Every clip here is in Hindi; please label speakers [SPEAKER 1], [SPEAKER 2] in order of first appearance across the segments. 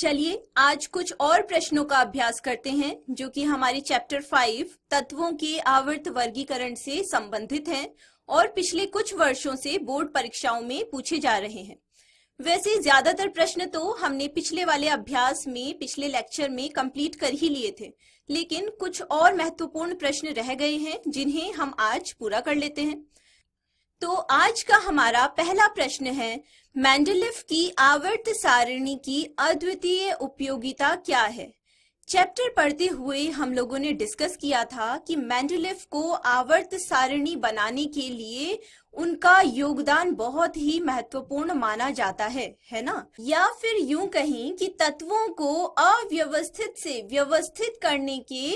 [SPEAKER 1] चलिए आज कुछ और प्रश्नों का अभ्यास करते हैं जो कि हमारे चैप्टर फाइव तत्वों के आवर्त वर्गीकरण से संबंधित हैं और पिछले कुछ वर्षों से बोर्ड परीक्षाओं में पूछे जा रहे हैं वैसे ज्यादातर प्रश्न तो हमने पिछले वाले अभ्यास में पिछले लेक्चर में कंप्लीट कर ही लिए थे लेकिन कुछ और महत्वपूर्ण प्रश्न रह गए हैं जिन्हें हम आज पूरा कर लेते हैं तो आज का हमारा पहला प्रश्न है मैंडलिफ की आवर्त सारणी की अद्वितीय उपयोगिता क्या है चैप्टर पढ़ते हुए हम लोगों ने डिस्कस किया था कि मैंडलिफ को आवर्त सारणी बनाने के लिए उनका योगदान बहुत ही महत्वपूर्ण माना जाता है है ना या फिर यूं कहें कि तत्वों को अव्यवस्थित से व्यवस्थित करने के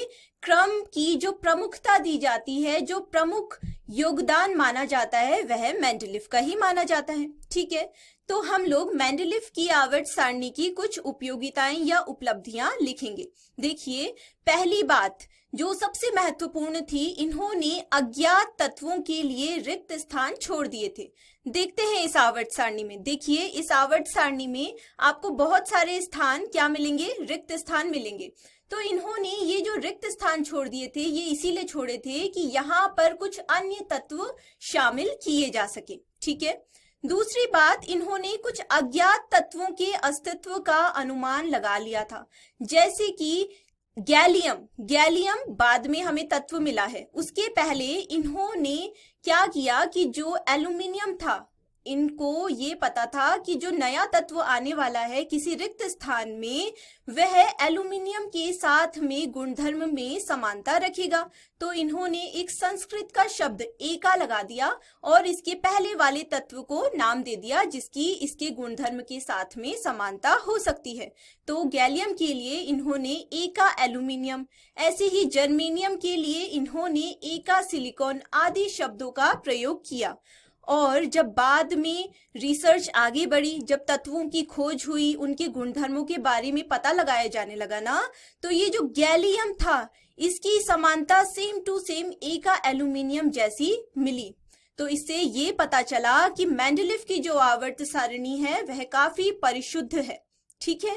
[SPEAKER 1] क्रम की जो प्रमुखता दी जाती है जो प्रमुख योगदान माना जाता है वह मैंडलिफ का ही माना जाता है ठीक है तो हम लोग मैंडलिफ की आवर्त सारणी की कुछ उपयोगिताएं या उपलब्धियां लिखेंगे देखिए पहली बात जो सबसे महत्वपूर्ण थी इन्होंने अज्ञात तत्वों के लिए रिक्त स्थान छोड़ दिए थे देखते हैं इस आवर्त सारणी में देखिए इस आवर्त सारणी में आपको बहुत सारे स्थान क्या मिलेंगे रिक्त स्थान मिलेंगे तो इन्होंने ये जो रिक्त स्थान छोड़ दिए थे ये इसीलिए छोड़े थे कि यहाँ पर कुछ अन्य तत्व शामिल किए जा सके ठीक है दूसरी बात इन्होंने कुछ अज्ञात तत्वों के अस्तित्व का अनुमान लगा लिया था जैसे कि गैलियम गैलियम बाद में हमें तत्व मिला है उसके पहले इन्होंने क्या किया कि जो एल्यूमिनियम था इनको ये पता था कि जो नया तत्व आने वाला है किसी रिक्त स्थान में वह एल्यूमिनियम के साथ में गुणधर्म में समानता रखेगा तो इन्होंने एक संस्कृत का शब्द एका लगा दिया और इसके पहले वाले तत्व को नाम दे दिया जिसकी इसके गुणधर्म के साथ में समानता हो सकती है तो गैलियम के लिए इन्होंने एका एल्यूमिनियम ऐसे ही जर्मेनियम के लिए इन्होंने एका सिलिकॉन आदि शब्दों का प्रयोग किया और जब बाद में रिसर्च आगे बढ़ी जब तत्वों की खोज हुई उनके गुणधर्मों के बारे में पता लगाया जाने लगा ना तो ये जो गैलियम था इसकी समानता सेम टू सेम ए का एल्यूमिनियम जैसी मिली तो इससे ये पता चला कि मैंडलिफ की जो आवर्त सारणी है वह काफी परिशुद्ध है ठीक है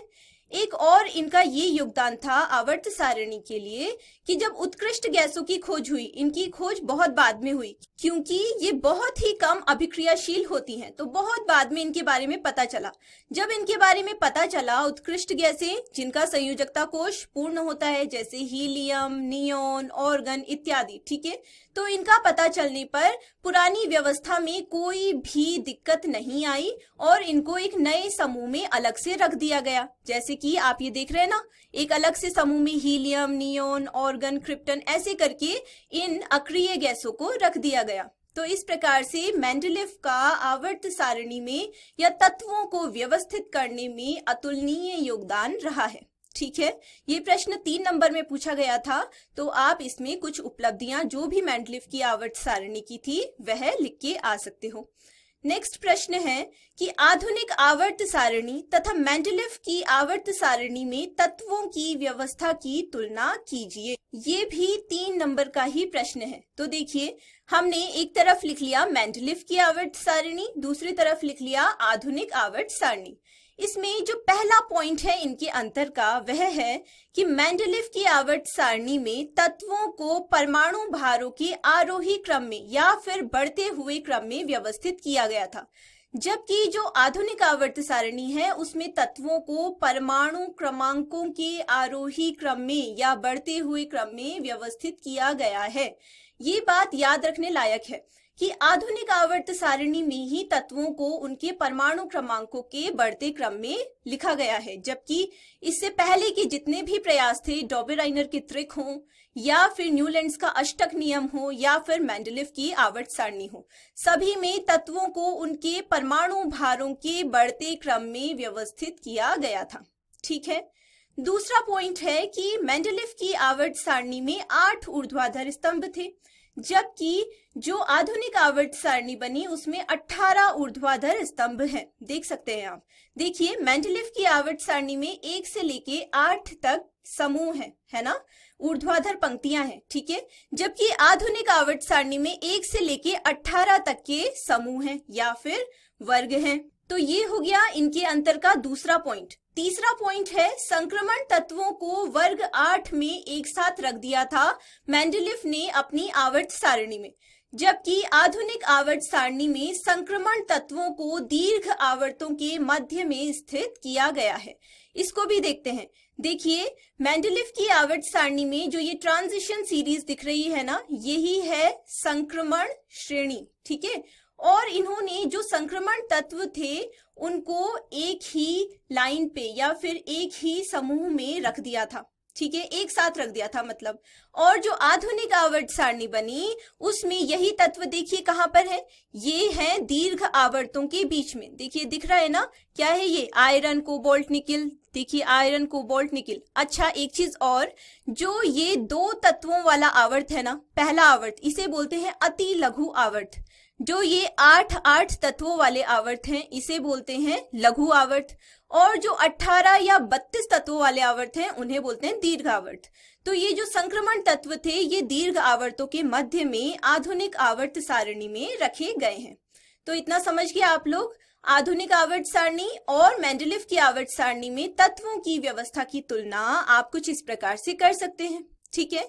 [SPEAKER 1] एक और इनका ये योगदान था आवर्त सारणी के लिए कि जब उत्कृष्ट गैसों की खोज हुई इनकी खोज बहुत बाद में हुई क्योंकि ये बहुत ही कम अभिक्रियाशील होती हैं तो बहुत बाद में इनके बारे में पता चला जब इनके बारे में पता चला उत्कृष्ट गैसें जिनका संयोजकता कोष पूर्ण होता है जैसे हीलियम नियोन ऑर्गन इत्यादि ठीक है तो इनका पता चलने पर पुरानी व्यवस्था में कोई भी दिक्कत नहीं आई और इनको एक नए समूह में अलग से रख दिया गया जैसे कि आप ये देख रहे हैं ना एक अलग से समूह में हीलियम नियोन ऑर्गन क्रिप्टन ऐसे करके इन अक्रिय गैसों को रख दिया गया तो इस प्रकार से मेंडलिफ का आवर्त सारणी में या तत्वों को व्यवस्थित करने में अतुलनीय योगदान रहा है ठीक है ये प्रश्न तीन नंबर में पूछा गया था तो आप इसमें कुछ उपलब्धियां जो भी मैंडलिफ की आवर्त सारणी की थी वह लिख के आ सकते हो नेक्स्ट प्रश्न है कि आधुनिक आवर्त सारणी तथा मैंडलिफ की आवर्त सारणी में तत्वों की व्यवस्था की तुलना कीजिए ये भी तीन नंबर का ही प्रश्न है तो देखिए हमने एक तरफ लिख लिया मैंडलिफ की आवर्त सारणी दूसरी तरफ लिख लिया आधुनिक आवर्त सारणी इसमें जो पहला पॉइंट है इनके अंतर का वह है कि मैंडलिफ की आवर्त सारणी में तत्वों को परमाणु भारों के आरोही क्रम में या फिर बढ़ते हुए क्रम में व्यवस्थित किया गया था जबकि जो आधुनिक आवर्त सारणी है उसमें तत्वों को परमाणु क्रमांकों के आरोही क्रम में या बढ़ते हुए क्रम में व्यवस्थित किया गया है ये बात याद रखने लायक है कि आधुनिक आवर्त सारणी में ही तत्वों को उनके परमाणु क्रमांकों के बढ़ते क्रम में लिखा गया है जबकि इससे पहले के जितने भी प्रयास थे डॉबेराइनर के त्रिक हो या फिर न्यूलैंड का अष्टक नियम हो या फिर मैंडलिफ की आवर्त सारणी हो सभी में तत्वों को उनके परमाणु भारों के बढ़ते क्रम में व्यवस्थित किया गया था ठीक है दूसरा पॉइंट है कि मैंडलिफ की आवर्त सारणी में आठ ऊर्ध्वाधर स्तंभ थे जबकि जो आधुनिक आवर्त सारणी बनी उसमें 18 ऊर्ध्वाधर स्तंभ हैं देख सकते हैं आप देखिए मेंडलिफ की आवर्त सारणी में एक से लेके आठ तक समूह है है ना ऊर्ध्वाधर पंक्तियां हैं ठीक है जबकि आधुनिक आवर्त सारणी में एक से लेके 18 तक के समूह हैं या फिर वर्ग हैं तो ये हो गया इनके अंतर का दूसरा पॉइंट तीसरा पॉइंट है संक्रमण तत्वों को वर्ग आठ में एक साथ रख दिया था मैंडलिफ ने अपनी आवर्त सारणी में जबकि आधुनिक आवर्त सारणी में संक्रमण तत्वों को दीर्घ आवर्तों के मध्य में स्थित किया गया है इसको भी देखते हैं देखिए मैंडलिफ की आवर्त सारणी में जो ये ट्रांजिशन सीरीज दिख रही है ना यही है संक्रमण श्रेणी ठीक है और इन्होंने जो संक्रमण तत्व थे उनको एक ही लाइन पे या फिर एक ही समूह में रख दिया था ठीक है एक साथ रख दिया था मतलब और जो आधुनिक आवर्त सारणी बनी उसमें यही तत्व देखिए कहाँ पर है ये है दीर्घ आवर्तों के बीच में देखिए दिख रहा है ना क्या है ये आयरन बोल्ट निकिल देखिए आयरन बोल्ट निकिल अच्छा एक चीज और जो ये दो तत्वों वाला आवर्त है ना पहला आवर्त इसे बोलते हैं अति लघु आवर्त जो ये आठ आठ तत्वों वाले आवर्त हैं इसे बोलते हैं लघु आवर्त और जो अट्ठारह या बत्तीस तत्वों वाले आवर्त हैं उन्हें बोलते हैं दीर्घ आवर्त तो ये जो संक्रमण तत्व थे ये दीर्घ आवर्तों के मध्य में आधुनिक आवर्त सारणी में रखे गए हैं तो इतना समझ गए आप लोग आधुनिक आवर्त सारणी और मैंडलिफ की आवर्त सारणी में तत्वों की व्यवस्था की तुलना आप कुछ इस प्रकार से कर सकते हैं ठीक है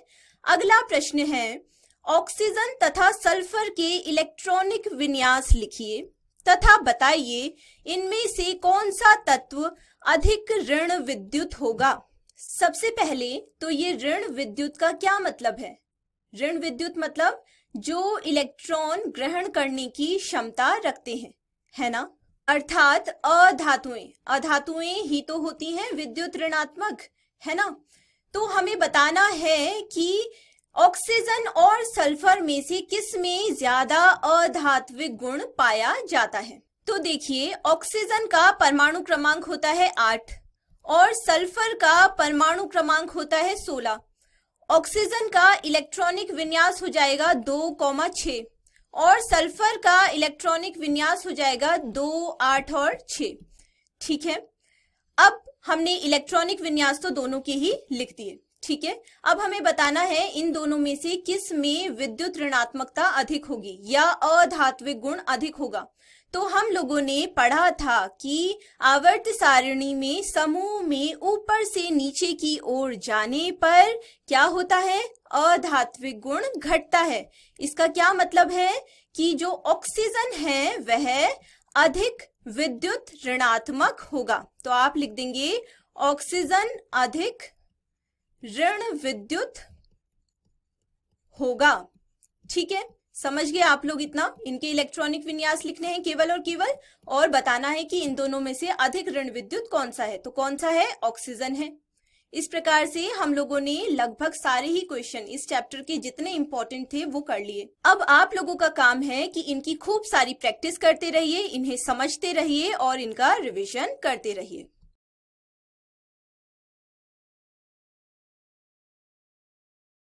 [SPEAKER 1] अगला प्रश्न है ऑक्सीजन तथा सल्फर के इलेक्ट्रॉनिक विन्यास लिखिए तथा बताइए इनमें से कौन सा तत्व अधिक ऋण विद्युत होगा सबसे पहले तो ये ऋण विद्युत का क्या मतलब है ऋण विद्युत मतलब जो इलेक्ट्रॉन ग्रहण करने की क्षमता रखते हैं है ना अर्थात अधातुएं अधातुएं ही तो होती हैं विद्युत ऋणात्मक है ना तो हमें बताना है कि ऑक्सीजन और सल्फर में से किस में ज्यादा अधात्विक गुण पाया जाता है तो देखिए ऑक्सीजन का परमाणु क्रमांक होता है आठ और सल्फर का परमाणु क्रमांक होता है सोलह ऑक्सीजन का इलेक्ट्रॉनिक विन्यास हो जाएगा दो कौमा छ और सल्फर का इलेक्ट्रॉनिक विन्यास हो जाएगा दो आठ और छ ठीक है अब हमने इलेक्ट्रॉनिक विन्यास तो दोनों के ही लिख दिए ठीक है अब हमें बताना है इन दोनों में से किस में विद्युत ऋणात्मकता अधिक होगी या अधात्विक गुण अधिक होगा तो हम लोगों ने पढ़ा था कि आवर्त सारिणी में समूह में ऊपर से नीचे की ओर जाने पर क्या होता है अधात्विक गुण घटता है इसका क्या मतलब है कि जो ऑक्सीजन है वह अधिक विद्युत ऋणात्मक होगा तो आप लिख देंगे ऑक्सीजन अधिक ऋण विद्युत होगा ठीक है समझ गए आप लोग इतना इनके इलेक्ट्रॉनिक विन्यास लिखने हैं केवल और केवल और बताना है कि इन दोनों में से अधिक ऋण विद्युत कौन सा है तो कौन सा है ऑक्सीजन है इस प्रकार से हम लोगों ने लगभग सारे ही क्वेश्चन इस चैप्टर के जितने इम्पोर्टेंट थे वो कर लिए अब आप लोगों का काम है कि इनकी खूब सारी प्रैक्टिस करते रहिए इन्हें समझते रहिए और इनका रिविजन करते रहिए